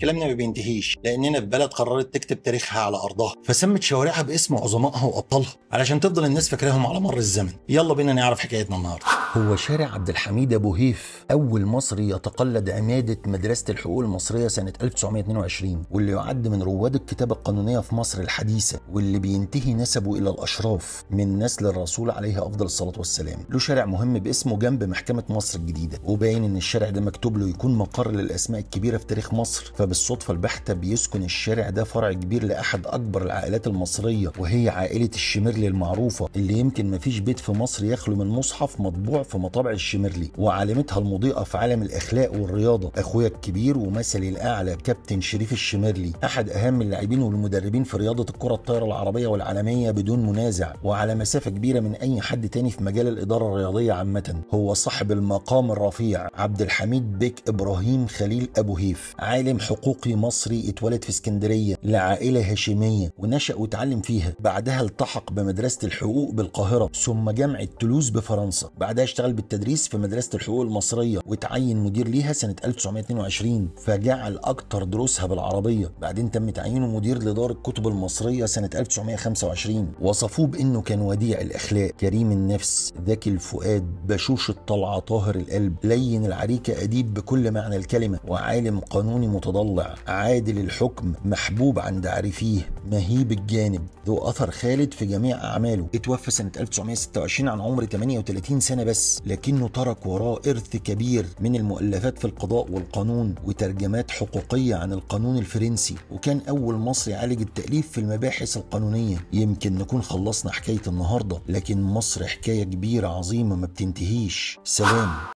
كلامنا ما بينتهيش لاننا بلد قررت تكتب تاريخها على ارضها فسمت شوارعها باسم عظمائها وابطالها علشان تفضل الناس فاكراهم على مر الزمن يلا بينا نعرف حكايتنا النهارده هو شارع عبد الحميد أبو هيف أول مصري يتقلد عمادة مدرسة الحقوق المصرية سنة 1922 واللي يعد من رواد الكتابة القانونية في مصر الحديثة واللي بينتهي نسبه إلى الأشراف من نسل الرسول عليه أفضل الصلاة والسلام له شارع مهم باسمه جنب محكمة مصر الجديدة وباين إن الشارع ده مكتوب له يكون مقر للأسماء الكبيرة في تاريخ مصر فبالصدفة البحتة بيسكن الشارع ده فرع كبير لأحد أكبر العائلات المصرية وهي عائلة الشمرلي المعروفة اللي يمكن مفيش بيت في مصر يخلو من مصحف مطبوع في مطابع الشمرلي وعلامتها المضيئه في عالم الاخلاق والرياضه اخويا الكبير ومثلي الاعلى كابتن شريف الشمرلي احد اهم اللاعبين والمدربين في رياضه الكره الطايره العربيه والعالميه بدون منازع وعلى مسافه كبيره من اي حد تاني في مجال الاداره الرياضيه عامه هو صاحب المقام الرفيع عبد الحميد بك ابراهيم خليل ابو هيف عالم حقوقي مصري اتولد في اسكندريه لعائله هاشميه ونشا وتعلم فيها بعدها التحق بمدرسه الحقوق بالقاهره ثم جامعه تولوز بفرنسا بعدها اشتغل بالتدريس في مدرسة الحقوق المصرية وتعين مدير ليها سنة 1922 فجعل أكتر دروسها بالعربية بعدين تم تعيينه مدير لدار الكتب المصرية سنة 1925 وصفوه بأنه كان وديع الأخلاق كريم النفس ذكي الفؤاد بشوش الطلعة طاهر القلب لين العريكة أديب بكل معنى الكلمة وعالم قانوني متضلع عادل الحكم محبوب عند عارفيه مهيب الجانب ذو أثر خالد في جميع أعماله اتوفى سنة 1926 عن عمر 38 سنة بس لكنه ترك وراه إرث كبير من المؤلفات في القضاء والقانون وترجمات حقوقية عن القانون الفرنسي وكان أول مصري يعالج التأليف في المباحث القانونية يمكن نكون خلصنا حكاية النهاردة لكن مصر حكاية كبيرة عظيمة ما بتنتهيش سلام